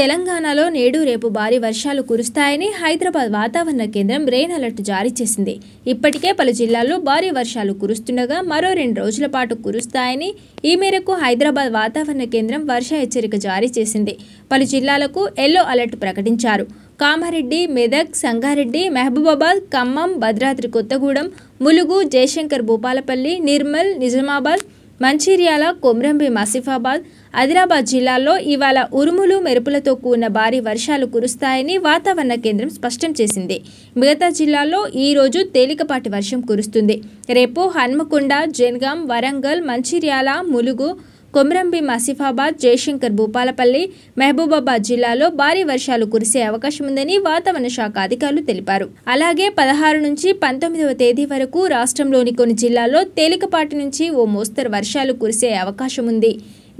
తెలంగాణలో నేడు రేపు భారీ వర్షాలు కురుస్తాయని హైదరాబాద్ వాతావరణ కేంద్రం రెయిన్ అలర్ట్ జారీ చేసింది ఇప్పటికే పలు జిల్లాల్లో భారీ వర్షాలు కురుస్తుండగా మరో రెండు రోజుల పాటు కురుస్తాయని ఈ మేరకు హైదరాబాద్ వాతావరణ కేంద్రం వర్ష హెచ్చరిక జారీ చేసింది పలు జిల్లాలకు ఎల్లో అలర్ట్ ప్రకటించారు కామారెడ్డి మెదక్ సంగారెడ్డి మహబూబాబాద్ ఖమ్మం భద్రాద్రి కొత్తగూడెం ములుగు జయశంకర్ భూపాలపల్లి నిర్మల్ నిజామాబాద్ మంచిర్యాల కొమ్రంభి మసిఫాబాద్ ఆదిలాబాద్ జిల్లాల్లో ఇవాళ ఉరుములు మెరుపులతో కూడిన భారీ వర్షాలు కురుస్తాయని వాతావరణ కేంద్రం స్పష్టం చేసింది మిగతా జిల్లాల్లో ఈరోజు తేలికపాటి వర్షం కురుస్తుంది రేపు హన్మకొండ జన్గాం వరంగల్ మంచిర్యాల ములుగు కొమరంబి ఆసిఫాబాద్ జయశంకర్ భూపాలపల్లి మహబూబాబాద్ జిల్లాలో భారీ వర్షాలు కురిసే అవకాశం ఉందని వాతావరణ శాఖ అధికారులు తెలిపారు అలాగే పదహారు నుంచి పంతొమ్మిదవ తేదీ వరకు రాష్ట్రంలోని కొన్ని జిల్లాల్లో తేలికపాటి నుంచి ఓ మోస్తరు వర్షాలు కురిసే అవకాశం ఉంది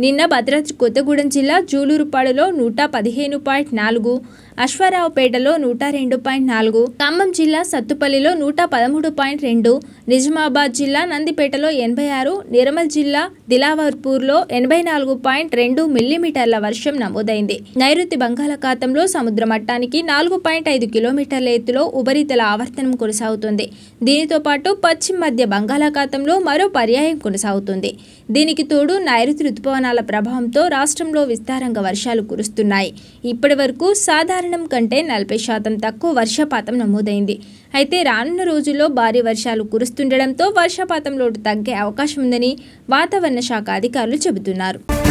నిన్న భద్రాద్రి కొత్తగూడెం జిల్లా జూలూరుపాడులో నూట పదిహేను పాయింట్ నాలుగు అశ్వారావుపేటలో నూట రెండు పాయింట్ నాలుగు ఖమ్మం జిల్లా సత్తుపల్లిలో నూట పదమూడు పాయింట్ రెండు నిజామాబాద్ జిల్లా నందిపేటలో ఎనభై ఆరు నిర్మల్ జిల్లా దిలావర్పూర్లో ఎనభై నాలుగు పాయింట్ రెండు మిల్లీమీటర్ల వర్షం నమోదైంది నైరుతి బంగాళాఖాతంలో సముద్ర మట్టానికి నాలుగు పాయింట్ ఐదు కిలోమీటర్ల ఎత్తులో ఉపరితల ఆవర్తనం కొనసాగుతుంది దీనితో పాటు పశ్చిమ మధ్య బంగాళాఖాతంలో మరో పర్యాయం కొనసాగుతుంది దీనికి తోడు నైరుతి రుతుపవన ఋతుపవనాల ప్రభావంతో రాష్ట్రంలో విస్తారంగా వర్షాలు కురుస్తున్నాయి ఇప్పటి వరకు సాధారణం కంటే నలభై శాతం తక్కువ వర్షపాతం నమోదైంది అయితే రానున్న రోజుల్లో భారీ వర్షాలు కురుస్తుండడంతో వర్షపాతం లోటు తగ్గే అవకాశం ఉందని వాతావరణ శాఖ అధికారులు చెబుతున్నారు